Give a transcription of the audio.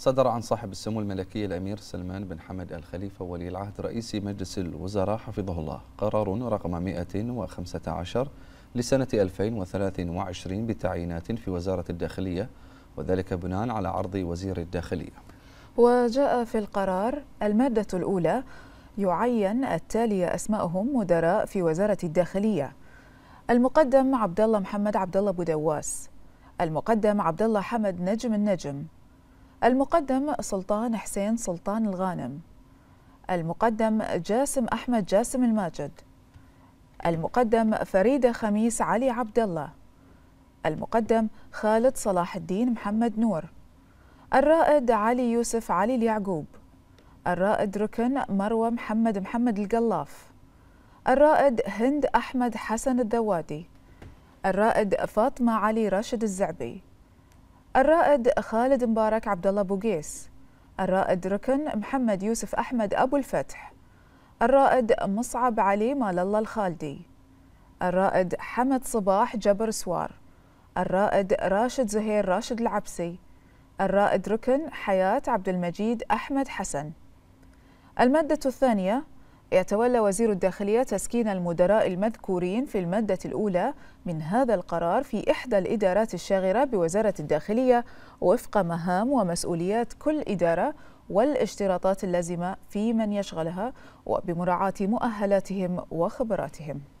صدر عن صاحب السمو الملكي الأمير سلمان بن حمد الخليفة ولي العهد رئيس مجلس الوزراء حفظه الله قرار رقم 115 لسنة 2023 بتعيينات في وزارة الداخلية وذلك بناء على عرض وزير الداخلية وجاء في القرار المادة الأولى يعين التالي أسماءهم مدراء في وزارة الداخلية المقدم عبد الله محمد عبد الله بودواس المقدم عبد الله حمد نجم النجم المقدم سلطان حسين سلطان الغانم المقدم جاسم أحمد جاسم الماجد المقدم فريدة خميس علي عبد الله المقدم خالد صلاح الدين محمد نور الرائد علي يوسف علي اليعقوب الرائد ركن مروى محمد محمد القلاف الرائد هند أحمد حسن الدوادي الرائد فاطمة علي راشد الزعبي الرائد خالد مبارك عبد الله بوقيس الرائد ركن محمد يوسف أحمد أبو الفتح الرائد مصعب علي مال الله الخالدي الرائد حمد صباح جبر سوار الرائد راشد زهير راشد العبسي الرائد ركن حياة عبد المجيد أحمد حسن المادة الثانية يتولى وزير الداخلية تسكين المدراء المذكورين في المادة الأولى من هذا القرار في إحدى الإدارات الشاغرة بوزارة الداخلية وفق مهام ومسؤوليات كل إدارة والاشتراطات اللازمة في من يشغلها وبمراعاة مؤهلاتهم وخبراتهم